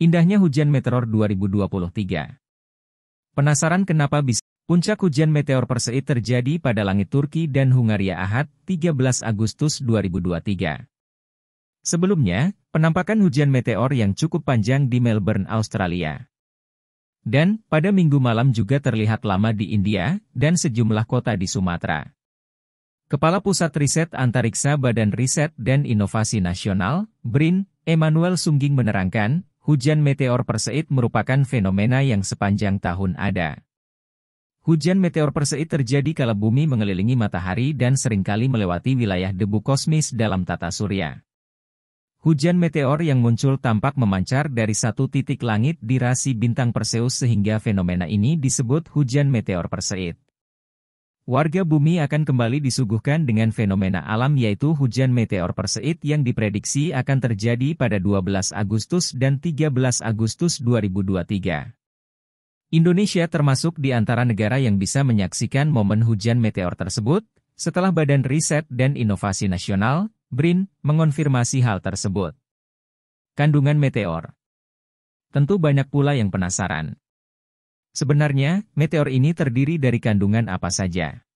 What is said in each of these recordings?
Indahnya hujan meteor 2023. Penasaran kenapa bisa puncak hujan meteor Perseid terjadi pada langit Turki dan Hungaria Ahad 13 Agustus 2023. Sebelumnya, penampakan hujan meteor yang cukup panjang di Melbourne, Australia. Dan, pada minggu malam juga terlihat lama di India dan sejumlah kota di Sumatera. Kepala Pusat Riset Antariksa Badan Riset dan Inovasi Nasional, BRIN, Emmanuel Sungging menerangkan, Hujan meteor perseit merupakan fenomena yang sepanjang tahun ada. Hujan meteor perseit terjadi kalau bumi mengelilingi matahari dan seringkali melewati wilayah debu kosmis dalam tata surya. Hujan meteor yang muncul tampak memancar dari satu titik langit di rasi bintang Perseus sehingga fenomena ini disebut hujan meteor perseit warga bumi akan kembali disuguhkan dengan fenomena alam yaitu hujan meteor perseit yang diprediksi akan terjadi pada 12 Agustus dan 13 Agustus 2023. Indonesia termasuk di antara negara yang bisa menyaksikan momen hujan meteor tersebut, setelah Badan Riset dan Inovasi Nasional, BRIN, mengonfirmasi hal tersebut. Kandungan meteor Tentu banyak pula yang penasaran. Sebenarnya, meteor ini terdiri dari kandungan apa saja?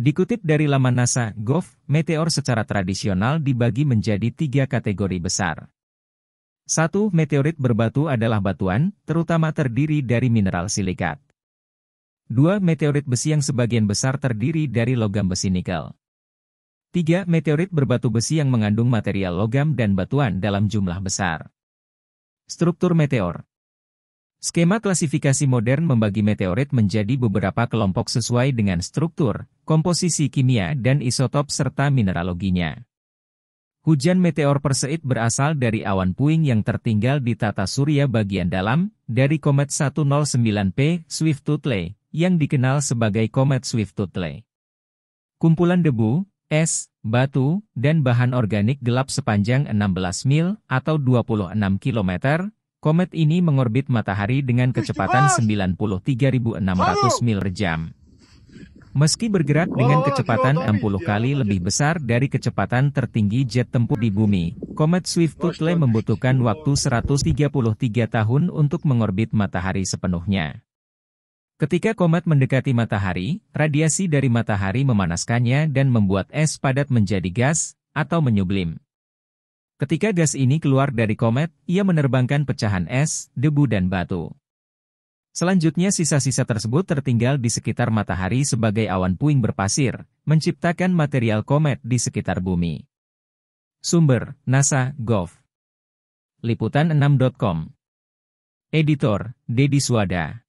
Dikutip dari laman NASA, Gov, meteor secara tradisional dibagi menjadi tiga kategori besar. Satu Meteorit berbatu adalah batuan, terutama terdiri dari mineral silikat. Dua Meteorit besi yang sebagian besar terdiri dari logam besi nikel. Tiga Meteorit berbatu besi yang mengandung material logam dan batuan dalam jumlah besar. Struktur meteor Skema klasifikasi modern membagi meteorit menjadi beberapa kelompok sesuai dengan struktur, komposisi kimia dan isotop serta mineraloginya. Hujan meteor Perseid berasal dari awan puing yang tertinggal di tata surya bagian dalam, dari komet 109P Swift-Tuttle, yang dikenal sebagai komet Swift-Tuttle. Kumpulan debu, es, batu, dan bahan organik gelap sepanjang 16 mil atau 26 kilometer Komet ini mengorbit matahari dengan kecepatan 93.600 mil per jam. Meski bergerak dengan oh, kecepatan 60 ya. kali lebih besar dari kecepatan tertinggi jet tempur di bumi, komet Swift-Tuttle membutuhkan waktu 133 tahun untuk mengorbit matahari sepenuhnya. Ketika komet mendekati matahari, radiasi dari matahari memanaskannya dan membuat es padat menjadi gas, atau menyublim. Ketika gas ini keluar dari komet, ia menerbangkan pecahan es, debu dan batu. Selanjutnya sisa-sisa tersebut tertinggal di sekitar matahari sebagai awan puing berpasir, menciptakan material komet di sekitar bumi. Sumber, NASA, Gov. Liputan6.com Editor, Dedi Suwada